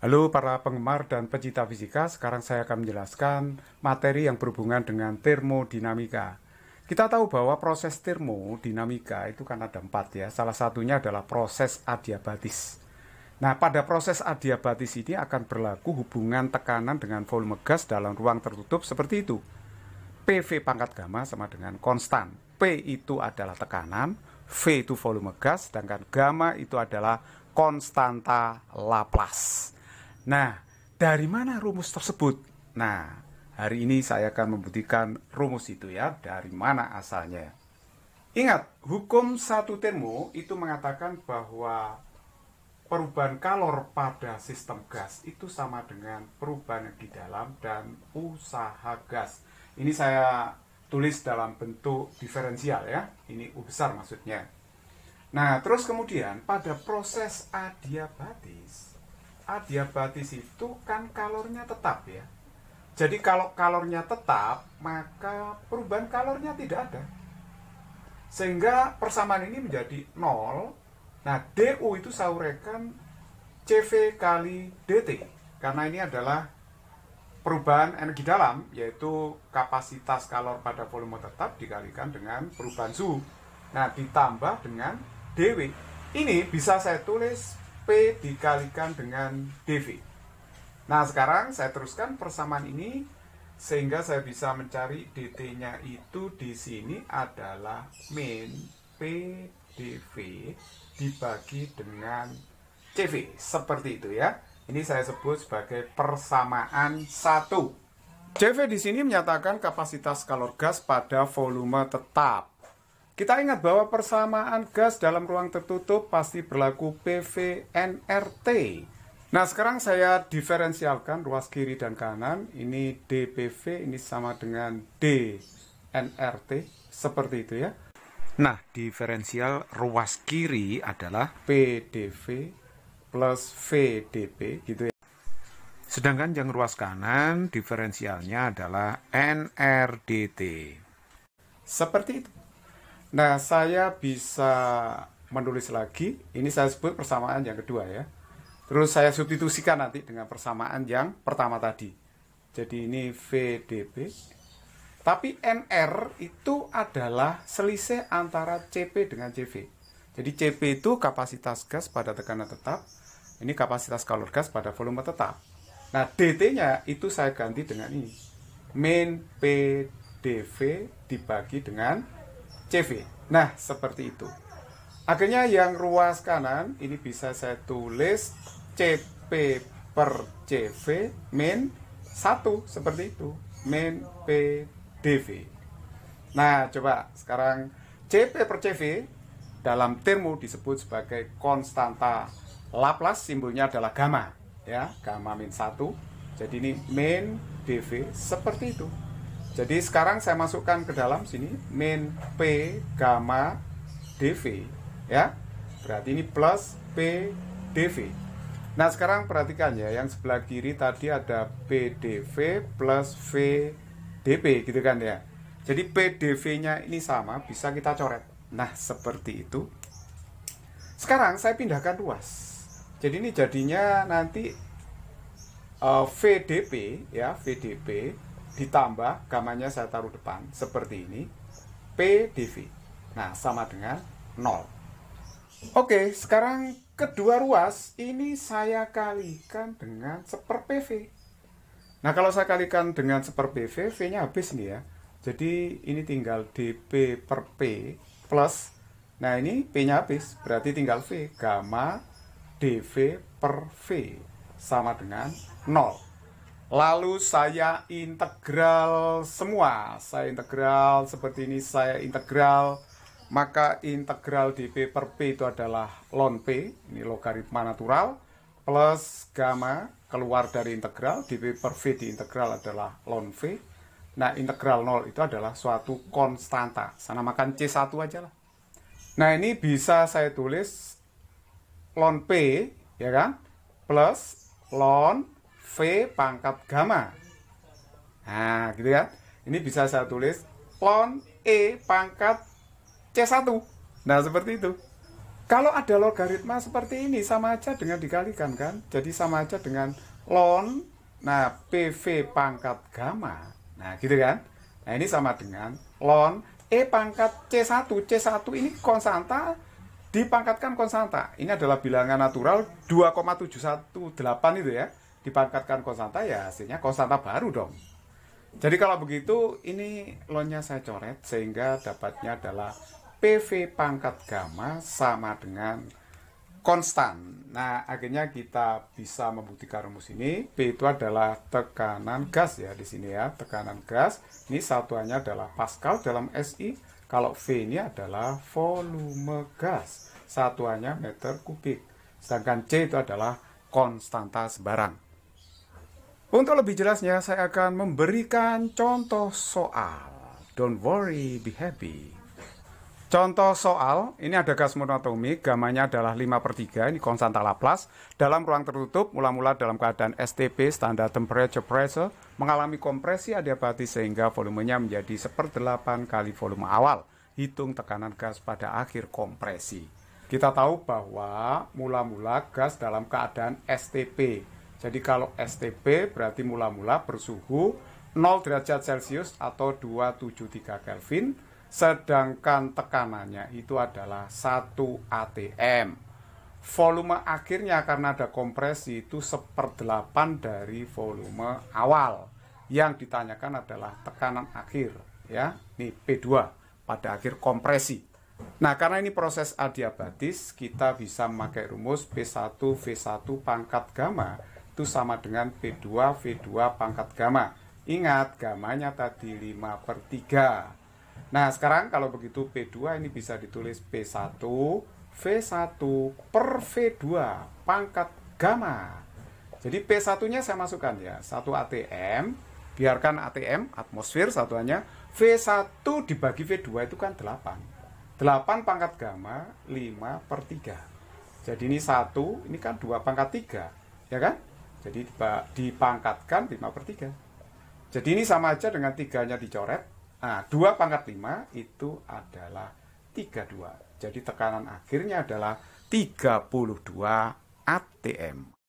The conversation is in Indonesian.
Halo para penggemar dan pecinta fisika, sekarang saya akan menjelaskan materi yang berhubungan dengan termodinamika. Kita tahu bahwa proses termodinamika itu kan ada empat ya, salah satunya adalah proses adiabatis. Nah, pada proses adiabatis ini akan berlaku hubungan tekanan dengan volume gas dalam ruang tertutup seperti itu. PV pangkat gamma sama dengan konstan. P itu adalah tekanan, V itu volume gas, sedangkan gamma itu adalah konstanta Laplace. Nah, dari mana rumus tersebut? Nah, hari ini saya akan membuktikan rumus itu ya, dari mana asalnya. Ingat, hukum satu termo itu mengatakan bahwa perubahan kalor pada sistem gas itu sama dengan perubahan di dalam dan usaha gas. Ini saya tulis dalam bentuk diferensial ya, ini U besar maksudnya. Nah, terus kemudian pada proses adiabatis, adiabatis itu kan kalornya tetap ya. Jadi kalau kalornya tetap, maka perubahan kalornya tidak ada. Sehingga persamaan ini menjadi nol Nah, DU itu saya uraikan CV kali DT. Karena ini adalah perubahan energi dalam, yaitu kapasitas kalor pada volume tetap dikalikan dengan perubahan suhu. Nah, ditambah dengan DW. Ini bisa saya tulis P dikalikan dengan DV. Nah, sekarang saya teruskan persamaan ini sehingga saya bisa mencari DT-nya itu di sini adalah min dV dibagi dengan CV. Seperti itu ya. Ini saya sebut sebagai persamaan satu. CV di sini menyatakan kapasitas kalor gas pada volume tetap. Kita ingat bahwa persamaan gas dalam ruang tertutup pasti berlaku PVNRT. Nah, sekarang saya diferensialkan ruas kiri dan kanan. Ini DPV, ini sama dengan DNRT, seperti itu ya. Nah, diferensial ruas kiri adalah PDV plus VDP gitu ya. Sedangkan yang ruas kanan diferensialnya adalah NRDT. Seperti itu. Nah, saya bisa menulis lagi. Ini saya sebut persamaan yang kedua ya. Terus saya substitusikan nanti dengan persamaan yang pertama tadi. Jadi ini VDP Tapi NR itu adalah selisih antara CP dengan CV. Jadi CP itu kapasitas gas pada tekanan tetap. Ini kapasitas kalor gas pada volume tetap. Nah, DT-nya itu saya ganti dengan ini. Min PDV dibagi dengan CV. Nah, seperti itu. Akhirnya yang ruas kanan ini bisa saya tulis CP per CV min 1 seperti itu. Min PDV. Nah, coba sekarang CP per CV dalam termo disebut sebagai konstanta Laplace simbolnya adalah gamma ya, gamma min 1. Jadi ini min DV seperti itu. Jadi sekarang saya masukkan ke dalam sini min P gamma dV ya. Berarti ini plus P dV. Nah sekarang perhatikan ya yang sebelah kiri tadi ada PDV plus V dp gitu kan ya. Jadi PDV-nya ini sama bisa kita coret. Nah seperti itu. Sekarang saya pindahkan ruas. Jadi ini jadinya nanti uh, eh, VDP ya VDP ditambah gamanya saya taruh depan seperti ini p dv. nah sama dengan 0 Oke, sekarang kedua ruas ini saya kalikan dengan seper PV. Nah, kalau saya kalikan dengan seper PV, V-nya habis nih ya. Jadi, ini tinggal DP per P plus, nah ini P-nya habis, berarti tinggal V. Gamma DV per V sama dengan 0. Lalu saya integral semua, saya integral seperti ini, saya integral maka integral dp per p itu adalah ln p, ini logaritma natural plus gamma keluar dari integral dp per v di integral adalah ln v. Nah, integral 0 itu adalah suatu konstanta. Sana makan C1 aja lah. Nah, ini bisa saya tulis ln p ya kan? plus ln V pangkat gamma. Nah, gitu ya. Ini bisa saya tulis ln E pangkat C1. Nah, seperti itu. Kalau ada logaritma seperti ini, sama aja dengan dikalikan, kan? Jadi sama aja dengan lon. nah, PV pangkat gamma. Nah, gitu kan? Nah, ini sama dengan lon E pangkat C1. C1 ini konstanta dipangkatkan konstanta. Ini adalah bilangan natural 2,718 itu ya dipangkatkan Konstanta ya hasilnya Konstanta baru dong. Jadi kalau begitu ini lonnya saya coret sehingga dapatnya adalah PV pangkat gamma sama dengan konstan. Nah, akhirnya kita bisa membuktikan rumus ini. P itu adalah tekanan gas ya di sini ya, tekanan gas. Ini satuannya adalah Pascal dalam SI. Kalau V ini adalah volume gas, satuannya meter kubik. Sedangkan C itu adalah konstanta sembarang. Untuk lebih jelasnya, saya akan memberikan contoh soal. Don't worry, be happy. Contoh soal, ini ada gas monotomik, gamanya adalah 5 per 3, ini konstanta Laplace. Dalam ruang tertutup, mula-mula dalam keadaan STP, standar temperature pressure, mengalami kompresi adiabatis sehingga volumenya menjadi 1 per 8 kali volume awal. Hitung tekanan gas pada akhir kompresi. Kita tahu bahwa mula-mula gas dalam keadaan STP, jadi kalau STP berarti mula-mula bersuhu 0 derajat Celcius atau 273 Kelvin, sedangkan tekanannya itu adalah 1 atm. Volume akhirnya karena ada kompresi itu seperdelapan dari volume awal. Yang ditanyakan adalah tekanan akhir, ya. ini P2 pada akhir kompresi. Nah, karena ini proses adiabatis, kita bisa memakai rumus P1 V1 pangkat gamma itu sama dengan P2 V2 pangkat gamma. Ingat, gamanya tadi 5 per 3. Nah, sekarang kalau begitu P2 ini bisa ditulis P1 V1 per V2 pangkat gamma. Jadi P1-nya saya masukkan ya, 1 ATM, biarkan ATM, atmosfer satuannya, V1 dibagi V2 itu kan 8. 8 pangkat gamma, 5 per 3. Jadi ini 1, ini kan 2 pangkat 3, ya kan? Jadi dipangkatkan 5 per 3. Jadi ini sama aja dengan tiganya dicoret. Nah, 2 pangkat 5 itu adalah 32. Jadi tekanan akhirnya adalah 32 ATM.